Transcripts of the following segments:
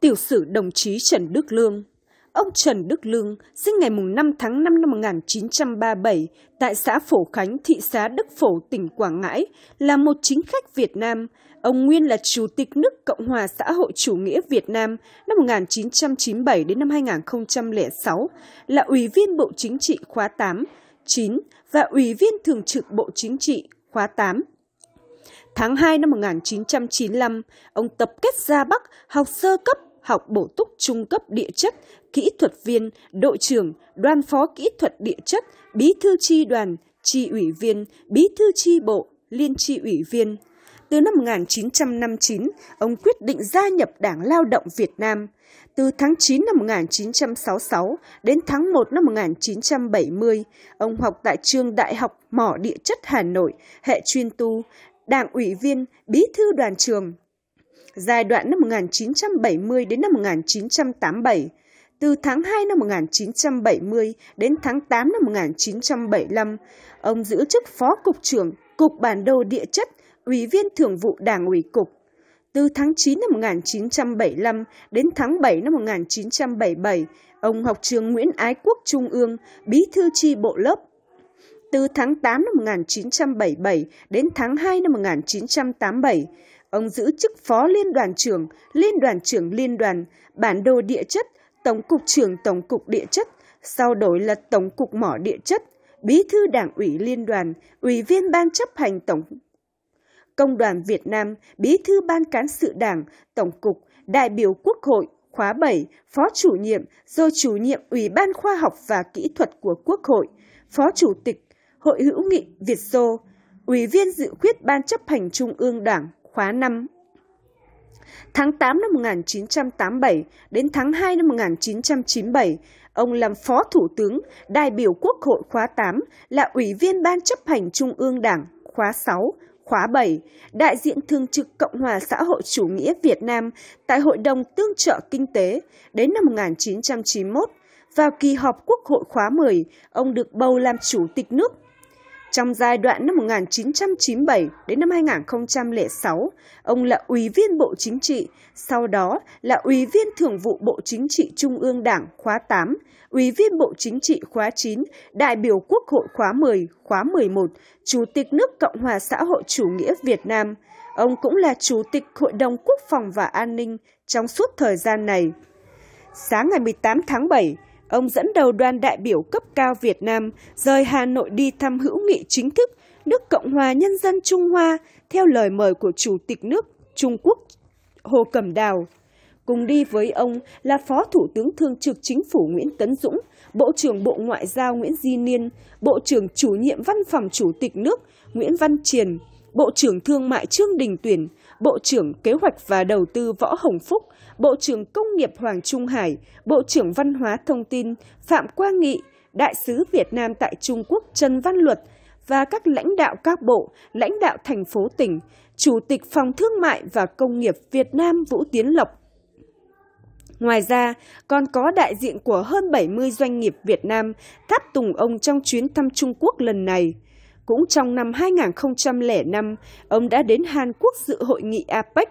Tiểu sử đồng chí Trần Đức Lương Ông Trần Đức Lương sinh ngày 5 tháng 5 năm 1937 tại xã Phổ Khánh, thị xã Đức Phổ, tỉnh Quảng Ngãi, là một chính khách Việt Nam. Ông Nguyên là Chủ tịch nước Cộng hòa xã hội chủ nghĩa Việt Nam năm 1997 đến năm 2006, là Ủy viên Bộ Chính trị khóa 8, 9 và Ủy viên Thường trực Bộ Chính trị khóa 8, Tháng 2 năm 1995, ông tập kết ra Bắc học sơ cấp học bổ túc trung cấp địa chất, kỹ thuật viên, đội trưởng, đoàn phó kỹ thuật địa chất, bí thư tri đoàn, tri ủy viên, bí thư tri bộ, liên tri ủy viên. Từ năm 1959, ông quyết định gia nhập Đảng Lao động Việt Nam. Từ tháng 9 năm 1966 đến tháng 1 năm 1970, ông học tại trường Đại học Mỏ Địa chất Hà Nội, hệ chuyên tu, đảng ủy viên, bí thư đoàn trường, giai đoạn năm 1970 đến năm 1987, từ tháng 2 năm 1970 đến tháng 8 năm 1975, ông giữ chức Phó Cục trưởng Cục Bản đồ Địa chất, Ủy viên Thường vụ Đảng ủy Cục. Từ tháng 9 năm 1975 đến tháng 7 năm 1977, ông học trường Nguyễn Ái Quốc Trung ương, bí thư tri bộ lớp. Từ tháng 8 năm 1977 đến tháng 2 năm 1987, Ông giữ chức phó liên đoàn trưởng, liên đoàn trưởng liên đoàn, bản đồ địa chất, tổng cục trưởng tổng cục địa chất, sau đổi là tổng cục mỏ địa chất, bí thư đảng ủy liên đoàn, ủy viên ban chấp hành tổng công đoàn Việt Nam, bí thư ban cán sự đảng, tổng cục, đại biểu quốc hội, khóa 7, phó chủ nhiệm, rồi chủ nhiệm Ủy ban khoa học và kỹ thuật của Quốc hội, phó chủ tịch Hội hữu nghị Việt Xô, ủy viên dự khuyết Ban chấp hành Trung ương Đảng khóa 5. Tháng 8 năm 1987 đến tháng 2 năm 1997, ông làm Phó Thủ tướng, đại biểu Quốc hội khóa 8, là Ủy viên Ban chấp hành Trung ương Đảng khóa 6, khóa 7, đại diện thường trực Cộng hòa xã hội chủ nghĩa Việt Nam tại Hội đồng Tương trợ Kinh tế đến năm 1991. Vào kỳ họp Quốc hội khóa 10, ông được bầu làm Chủ tịch nước trong giai đoạn năm 1997 đến năm 2006, ông là Ủy viên Bộ Chính trị, sau đó là Ủy viên Thường vụ Bộ Chính trị Trung ương Đảng khóa 8, Ủy viên Bộ Chính trị khóa 9, đại biểu Quốc hội khóa 10, khóa 11, Chủ tịch nước Cộng hòa xã hội chủ nghĩa Việt Nam. Ông cũng là Chủ tịch Hội đồng Quốc phòng và An ninh trong suốt thời gian này. Sáng ngày 18 tháng 7, ông dẫn đầu đoàn đại biểu cấp cao Việt Nam rời Hà Nội đi thăm hữu nghị chính thức nước Cộng hòa Nhân dân Trung Hoa theo lời mời của Chủ tịch nước Trung Quốc Hồ Cẩm Đào. Cùng đi với ông là Phó Thủ tướng Thường trực Chính phủ Nguyễn Tấn Dũng, Bộ trưởng Bộ Ngoại giao Nguyễn Di Niên, Bộ trưởng Chủ nhiệm Văn phòng Chủ tịch nước Nguyễn Văn Triền, Bộ trưởng Thương mại Trương Đình Tuyển, Bộ trưởng Kế hoạch và Đầu tư Võ Hồng Phúc, Bộ trưởng Công nghiệp Hoàng Trung Hải, Bộ trưởng Văn hóa Thông tin Phạm Quang Nghị, Đại sứ Việt Nam tại Trung Quốc Trần Văn Luật và các lãnh đạo các bộ, lãnh đạo thành phố tỉnh, Chủ tịch Phòng Thương mại và Công nghiệp Việt Nam Vũ Tiến Lộc. Ngoài ra, còn có đại diện của hơn 70 doanh nghiệp Việt Nam tháp tùng ông trong chuyến thăm Trung Quốc lần này. Cũng trong năm 2005, ông đã đến Hàn Quốc dự hội nghị APEC.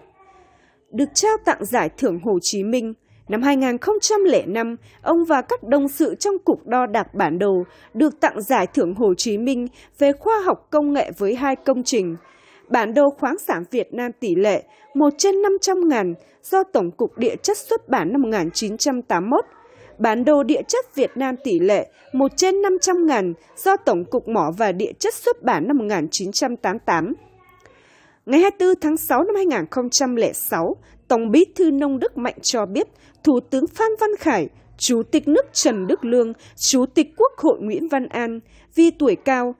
Được trao tặng giải thưởng Hồ Chí Minh, năm 2005, ông và các đồng sự trong cục đo đạc bản đồ được tặng giải thưởng Hồ Chí Minh về khoa học công nghệ với hai công trình Bản đồ khoáng sản Việt Nam tỷ lệ 1 trên 500 ngàn do Tổng cục Địa chất xuất bản năm 1981 bản đồ địa chất Việt Nam tỷ lệ 1 trên 500 ngàn do Tổng cục Mỏ và Địa chất xuất bản năm 1988. Ngày 24 tháng 6 năm 2006, Tổng bí thư Nông Đức Mạnh cho biết Thủ tướng Phan Văn Khải, Chủ tịch nước Trần Đức Lương, Chủ tịch Quốc hội Nguyễn Văn An vì tuổi cao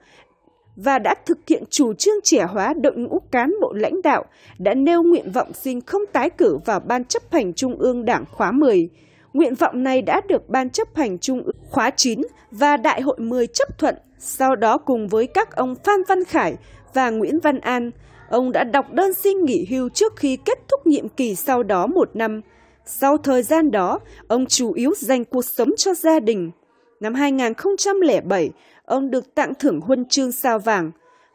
và đã thực hiện chủ trương trẻ hóa đội ngũ cán bộ lãnh đạo, đã nêu nguyện vọng xin không tái cử vào Ban chấp hành Trung ương Đảng khóa 10. Nguyện vọng này đã được Ban chấp hành Trung ương khóa 9 và Đại hội 10 chấp thuận, sau đó cùng với các ông Phan Văn Khải và Nguyễn Văn An, ông đã đọc đơn xin nghỉ hưu trước khi kết thúc nhiệm kỳ sau đó một năm. Sau thời gian đó, ông chủ yếu dành cuộc sống cho gia đình. Năm 2007, ông được tặng thưởng huân chương sao vàng.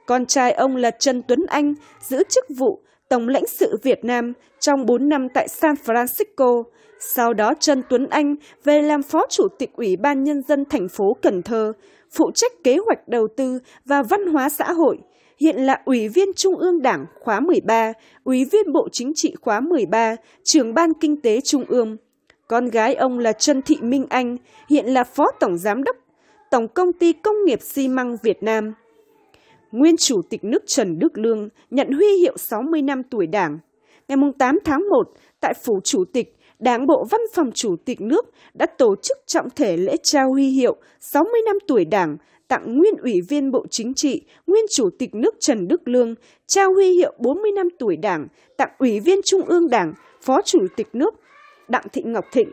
Con trai ông là Trần Tuấn Anh giữ chức vụ Tổng lãnh sự Việt Nam trong 4 năm tại San Francisco, sau đó Trần Tuấn Anh về làm Phó Chủ tịch Ủy ban Nhân dân thành phố Cần Thơ, phụ trách kế hoạch đầu tư và văn hóa xã hội, hiện là Ủy viên Trung ương Đảng khóa 13, Ủy viên Bộ Chính trị khóa 13, trưởng Ban Kinh tế Trung ương. Con gái ông là Trần Thị Minh Anh, hiện là Phó Tổng Giám đốc Tổng Công ty Công nghiệp xi măng Việt Nam nguyên Chủ tịch nước Trần Đức Lương nhận huy hiệu 60 năm tuổi Đảng. Ngày 8 tháng 1, tại Phủ Chủ tịch, Đảng Bộ Văn phòng Chủ tịch nước đã tổ chức trọng thể lễ trao huy hiệu 60 năm tuổi Đảng tặng nguyên Ủy viên Bộ Chính trị, nguyên Chủ tịch nước Trần Đức Lương, trao huy hiệu 40 năm tuổi Đảng tặng Ủy viên Trung ương Đảng, Phó Chủ tịch nước Đặng Thị Ngọc Thịnh.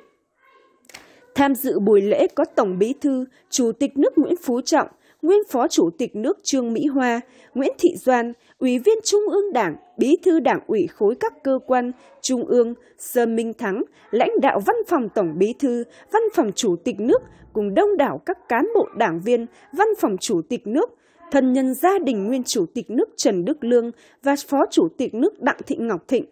Tham dự buổi lễ có Tổng Bí thư, Chủ tịch nước Nguyễn Phú Trọng, nguyên Phó Chủ tịch nước Trương Mỹ Hoa, Nguyễn Thị Doan, Ủy viên Trung ương Đảng, Bí thư Đảng ủy khối các cơ quan Trung ương, Sơn Minh Thắng, lãnh đạo Văn phòng Tổng Bí thư, Văn phòng Chủ tịch nước cùng đông đảo các cán bộ đảng viên Văn phòng Chủ tịch nước, thân nhân gia đình nguyên Chủ tịch nước Trần Đức Lương và Phó Chủ tịch nước Đặng Thị Ngọc Thịnh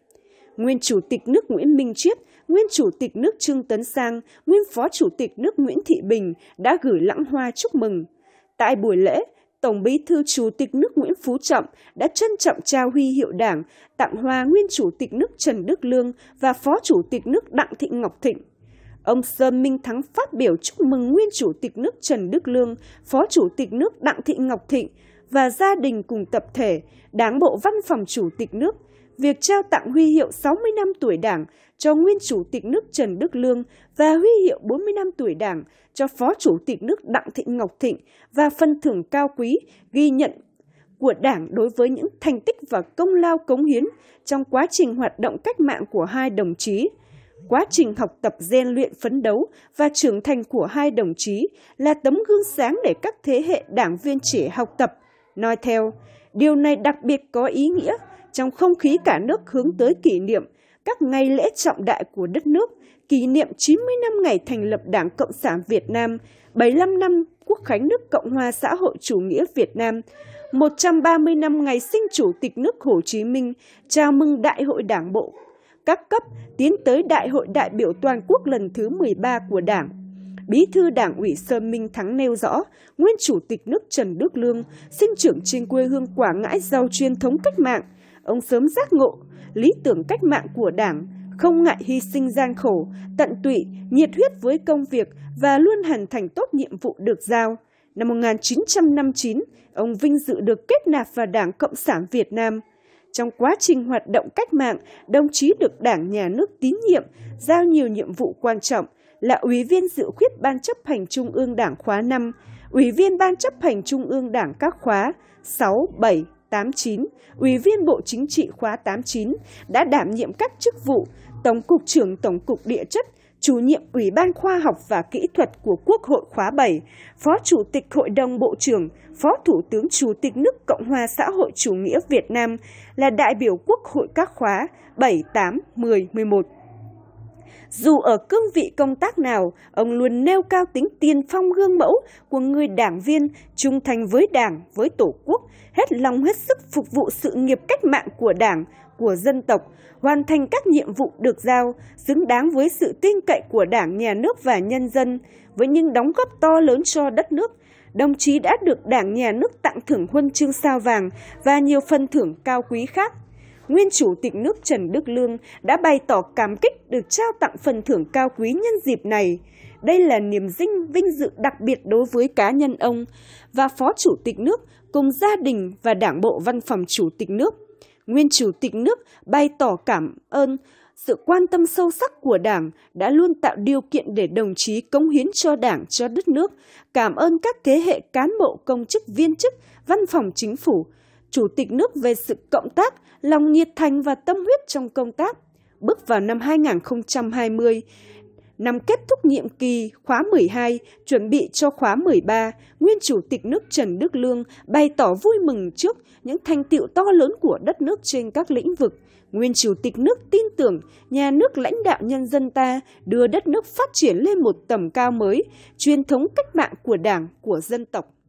nguyên Chủ tịch nước Nguyễn Minh Triết, nguyên Chủ tịch nước Trương Tấn Sang, nguyên Phó Chủ tịch nước Nguyễn Thị Bình đã gửi lãng hoa chúc mừng. Tại buổi lễ, Tổng bí thư Chủ tịch nước Nguyễn Phú Trọng đã trân trọng trao huy hiệu đảng, tặng hoa nguyên Chủ tịch nước Trần Đức Lương và Phó Chủ tịch nước Đặng Thị Ngọc Thịnh. Ông sơn Minh Thắng phát biểu chúc mừng nguyên Chủ tịch nước Trần Đức Lương, Phó Chủ tịch nước Đặng Thị Ngọc Thịnh và gia đình cùng tập thể, Đảng bộ Văn phòng Chủ tịch nước – việc trao tặng huy hiệu 60 năm tuổi Đảng cho nguyên Chủ tịch nước Trần Đức Lương và huy hiệu 40 năm tuổi Đảng cho Phó Chủ tịch nước Đặng Thị Ngọc Thịnh và phân thưởng cao quý ghi nhận của Đảng đối với những thành tích và công lao cống hiến trong quá trình hoạt động cách mạng của hai đồng chí. Quá trình học tập gian luyện phấn đấu và trưởng thành của hai đồng chí là tấm gương sáng để các thế hệ đảng viên trẻ học tập. Nói theo, điều này đặc biệt có ý nghĩa trong không khí cả nước hướng tới kỷ niệm các ngày lễ trọng đại của đất nước, kỷ niệm 90 năm ngày thành lập Đảng Cộng sản Việt Nam, 75 năm Quốc khánh nước Cộng hòa xã hội chủ nghĩa Việt Nam, 130 năm ngày sinh Chủ tịch nước Hồ Chí Minh, chào mừng Đại hội Đảng bộ các cấp tiến tới Đại hội đại biểu toàn quốc lần thứ 13 của Đảng. Bí thư Đảng ủy Sơn Minh Thắng nêu rõ, nguyên Chủ tịch nước Trần Đức Lương sinh trưởng trên quê hương Quảng Ngãi giàu truyền thống cách mạng – ông sớm giác ngộ, lý tưởng cách mạng của Đảng, không ngại hy sinh gian khổ, tận tụy, nhiệt huyết với công việc và luôn hoàn thành tốt nhiệm vụ được giao. Năm 1959, ông vinh dự được kết nạp vào Đảng Cộng sản Việt Nam. Trong quá trình hoạt động cách mạng, đồng chí được Đảng nhà nước tín nhiệm, giao nhiều nhiệm vụ quan trọng là Ủy viên dự khuyết Ban chấp hành Trung ương Đảng khóa 5, Ủy viên Ban chấp hành Trung ương Đảng các khóa 6, 7, 89, Ủy viên Bộ Chính trị khóa 89, đã đảm nhiệm các chức vụ Tổng cục trưởng Tổng cục Địa chất, chủ nhiệm Ủy ban Khoa học và Kỹ thuật của Quốc hội khóa 7, Phó Chủ tịch Hội đồng Bộ trưởng, Phó Thủ tướng Chủ tịch nước Cộng hòa xã hội chủ nghĩa Việt Nam, là đại biểu Quốc hội các khóa 7, 8, 10, 11 dù ở cương vị công tác nào, ông luôn nêu cao tính tiên phong gương mẫu của người đảng viên trung thành với Đảng, với Tổ quốc, hết lòng hết sức phục vụ sự nghiệp cách mạng của Đảng, của dân tộc, hoàn thành các nhiệm vụ được giao, xứng đáng với sự tin cậy của Đảng, nhà nước và nhân dân, với những đóng góp to lớn cho đất nước. Đồng chí đã được Đảng, nhà nước tặng thưởng huân chương sao vàng và nhiều phần thưởng cao quý khác nguyên chủ tịch nước Trần Đức Lương đã bày tỏ cảm kích được trao tặng phần thưởng cao quý nhân dịp này. Đây là niềm vinh vinh dự đặc biệt đối với cá nhân ông và Phó Chủ tịch nước cùng gia đình và Đảng bộ Văn phòng Chủ tịch nước. Nguyên Chủ tịch nước bày tỏ cảm ơn sự quan tâm sâu sắc của Đảng đã luôn tạo điều kiện để đồng chí cống hiến cho Đảng, cho đất nước. Cảm ơn các thế hệ cán bộ công chức viên chức, văn phòng chính phủ, Chủ tịch nước về sự cộng tác, lòng nhiệt thành và tâm huyết trong công tác. Bước vào năm 2020, năm kết thúc nhiệm kỳ khóa 12, chuẩn bị cho khóa 13, nguyên chủ tịch nước Trần Đức Lương bày tỏ vui mừng trước những thành tiệu to lớn của đất nước trên các lĩnh vực. Nguyên chủ tịch nước tin tưởng nhà nước lãnh đạo nhân dân ta đưa đất nước phát triển lên một tầm cao mới, truyền thống cách mạng của Đảng, của dân tộc.